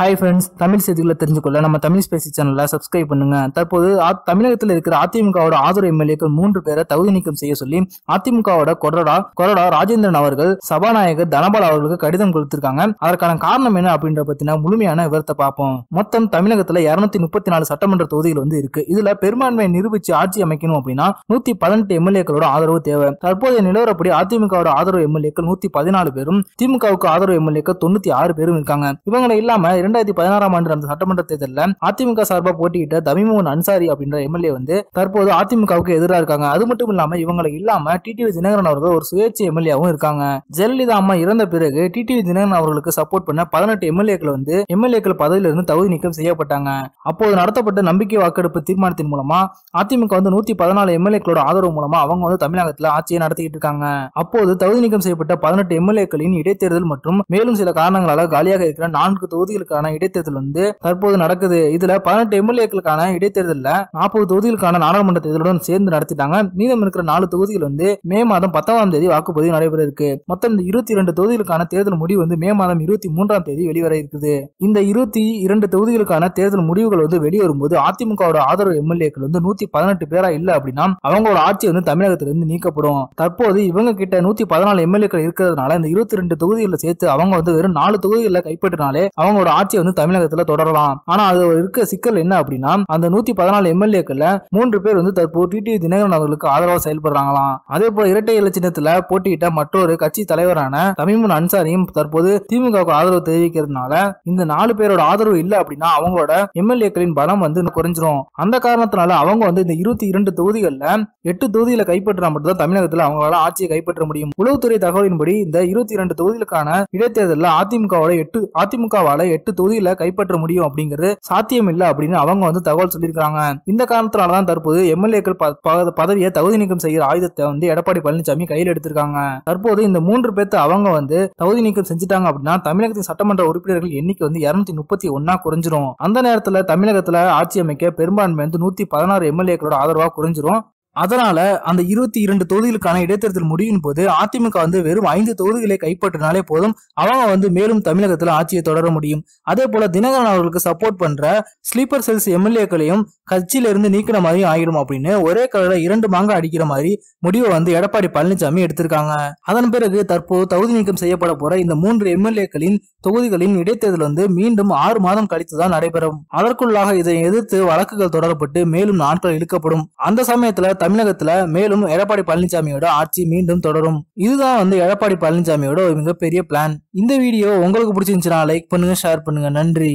hi friends Tamil செய்திகளை தெரிஞ்சுக்கொள்ள நம்ம Tamil Spacey சேனலில் சப்ஸ்கிரைப் பண்ணுங்க தற்போது தமிழகத்தில் இருக்கிற அதிமுகவோட ஆதரவு எம்எல்ஏக்கள் மூன்று பேரை தகுதி நீக்கம் செய்ய சொல்லி அதிமுகவோட கொரடா கொரடா ராஜேந்திரன் அவர்கள் சபாநாயகர் தனபால் அவர்களுக்கு கடிதம் கொடுத்திருக்காங்க அதற்கான காரணம் என்ன அப்படின்ற பத்தின முழுமையான விவரத்தை பார்ப்போம் மொத்தம் தமிழகத்தில் இருநூத்தி முப்பத்தி நாலு சட்டமன்ற தொகுதிகள் வந்து இருக்கு இதுல பெரும்பான்மையை நிரூபிச்சு ஆட்சி அமைக்கணும் அப்படின்னா நூத்தி பதினெட்டு எம்எல்ஏக்களோட ஆதரவு தேவை தற்போதைய நிலவரப்படி அதிமுகவோட ஆதரவு எம்எல்ஏக்கள் நூத்தி பதினாலு பேரும் திமுகவுக்கு ஆதரவு எம்எல்ஏக்கள் தொண்ணூத்தி ஆறு பேரும் இருக்காங்க இவங்களை இல்லாமல் இரண்டாயிரத்தி பதினாறாம் ஆண்டு நடந்த சட்டமன்ற தேர்தலில் அதிமுக சார்பாக போட்டியிட்ட தமிமோகன் அன்சாரி அப்படின்ற எம்எல்ஏ வந்து தற்போது அதிமுகவுக்கு எதிராக இருக்காங்க அது மட்டும் இல்லாம இவங்களை இல்லாம டிடிவி தினகரன் அவர்கள் ஒரு சுயேட்சை எம்எல்ஏவும் இருக்காங்க ஜெயலலிதா அம்மா இறந்த பிறகு டிடிவி தினகரன் அவர்களுக்கு சப்போர்ட் பண்ண பதினெட்டு எம்எல்ஏக்கள் வந்து எம்எல்ஏக்கள் பதவியிலிருந்து தகுதி நீக்கம் செய்யப்பட்டாங்க அப்போது நடத்தப்பட்ட நம்பிக்கை வாக்கெடுப்பு தீர்மானத்தின் மூலமா அதிமுக வந்து நூத்தி பதினாலு எம்எல்ஏக்களோட ஆதரவு மூலமா அவங்க வந்து தமிழகத்தில் ஆட்சியை நடத்திட்டு இருக்காங்க அப்போது தகுதி நீக்கம் செய்யப்பட்ட பதினெட்டு எம்எல்ஏக்களின் இடைத்தேர்தல் மற்றும் மேலும் சில காரணங்களால காலியாக இருக்கிற நான்கு தொகுதிகளுக்கு தொகுதிகளுக்கான இடைத்தேர்தல் வந்து தற்போது நடக்குது இதுல பதினெட்டு எம்எல்ஏக்களுக்கான இடைத்தேர்தலில் நாற்பது தொகுதிகளுக்கான நாடாளுமன்ற தேர்தலுடன் சேர்ந்து நடத்திட்டாங்க மீதம் இருக்கிற நாலு தொகுதிகள் வந்து மே மாதம் பத்தாம் தேதி வாக்குப்பதிவு நடைபெற இருக்கு மொத்தம் இந்த இருபத்தி இரண்டு தொகுதிகளுக்கான தேர்தல் முடிவு வந்து மே மாதம் இருபத்தி மூன்றாம் தேதி வெளிவர இருக்குது இந்த இருபத்தி இரண்டு தொகுதிகளுக்கான தேர்தல் முடிவுகள் வந்து வெளிவரும் போது அதிமுகவோட ஆதரவு எம்எல்ஏக்கள் வந்து நூத்தி பதினெட்டு பேரா இல்ல அப்படின்னா அவங்களோட ஆட்சி வந்து தமிழகத்திலிருந்து நீக்கப்படும் தற்போது இவங்க கிட்ட நூத்தி பதினாலு எம்எல்ஏக்கள் இருக்கிறதுனால இந்த இருபத்தி ரெண்டு தொகுதிகளில் சேர்த்து அவங்க வந்து வெறும் நாலு தொகுதிகளில் கைப்பற்றினாலே அவங்களோட ஆட்சி ஆட்சியை வந்து தமிழகத்துல தொடரலாம் ஆனா அது இருக்க சிக்கல் என்ன அப்படின்னா அந்த நூத்தி பதினாலு எம்எல்ஏக்கள்ல மூன்று பேர் வந்து தற்போது டி டி தினகரன் அவர்களுக்கு ஆதரவாக செயல்படுறாங்களாம் அதே போல இரட்டை இலை போட்டியிட்ட மற்றொரு கட்சி தலைவரான தமிமுன் அன்சாரியும் தற்போது திமுகவுக்கு ஆதரவு தெரிவிக்கிறதுனால இந்த நாலு பேரோட ஆதரவு இல்ல அப்படின்னா அவங்களோட எம்எல்ஏக்களின் பலம் வந்து குறைஞ்சிரும் அந்த காரணத்தினால அவங்க வந்து இந்த இருபத்தி இரண்டு தொகுதிகள்ல எட்டு தொகுதியில கைப்பற்றா மட்டும்தான் தமிழகத்துல அவங்களால ஆட்சியை கைப்பற்ற முடியும் உளவுத்துறை தகவலின்படி இந்த இருபத்தி இரண்டு தொகுதிகளுக்கான இடைத்தேர்தலில் அதிமுகவோட எட்டு அதிமுகவால எட்டு எட்டு தொகுதியில கைப்பற்ற முடியும் அப்படிங்கிறது சாத்தியம் இல்லை அப்படின்னு அவங்க வந்து தகவல் சொல்லியிருக்காங்க இந்த காரணத்தினாலதான் தற்போது எம்எல்ஏக்கள் பதவியை தகுதி நீக்கம் செய்கிற ஆயுதத்தை வந்து எடப்பாடி பழனிசாமி கையில் எடுத்திருக்காங்க தற்போது இந்த மூன்று பேர்த்த அவங்க வந்து தகுதி நீக்கம் செஞ்சுட்டாங்க அப்படின்னா தமிழகத்தின் சட்டமன்ற உறுப்பினர்கள் எண்ணிக்கை வந்து இருநூத்தி முப்பத்தி ஒன்னா குறைஞ்சிரும் அந்த நேரத்துல தமிழகத்துல ஆட்சி அமைக்க பெரும்பான்மை வந்து நூத்தி பதினாறு எம்எல்ஏக்களோட ஆதரவா குறைஞ்சிரும் அதனால அந்த இருபத்தி இரண்டு தொகுதிகளுக்கான இடைத்தேர்தல் முடியும் போது அதிமுக வந்து வெறும் ஐந்து தொகுதிகளை கைப்பற்றினாலே போதும் அவங்க வந்து மேலும் தமிழகத்தில் ஆட்சியை தொடர முடியும் அதே போல தினகரன் அவர்களுக்கு சப்போர்ட் பண்ற ஸ்லீப்பர் செல்ஸ் எம்எல்ஏக்களையும் கட்சியில இருந்து நீக்கிற மாதிரி ஆயிடும் அப்படின்னு ஒரே கலரில் இரண்டு மாங்க அடிக்கிற மாதிரி முடிவை வந்து எடப்பாடி பழனிசாமி எடுத்திருக்காங்க அதன் பிறகு தற்போது தகுதி நீக்கம் செய்யப்பட போற இந்த மூன்று எம்எல்ஏக்களின் தொகுதிகளின் இடைத்தேர்தல் வந்து மீண்டும் ஆறு மாதம் கழித்து தான் நடைபெறும் அதற்குள்ளாக இதை எதிர்த்து வழக்குகள் தொடரப்பட்டு மேலும் நாட்கள் இழுக்கப்படும் அந்த சமயத்துல தமிழகத்துல மேலும் எடப்பாடி பழனிசாமியோட ஆட்சி மீண்டும் தொடரும் இதுதான் வந்து எடப்பாடி பழனிசாமியோட ஒரு மிகப்பெரிய பிளான் இந்த வீடியோ உங்களுக்கு பிடிச்சிருந்துச்சுன்னா லைக் பண்ணுங்க ஷேர் பண்ணுங்க நன்றி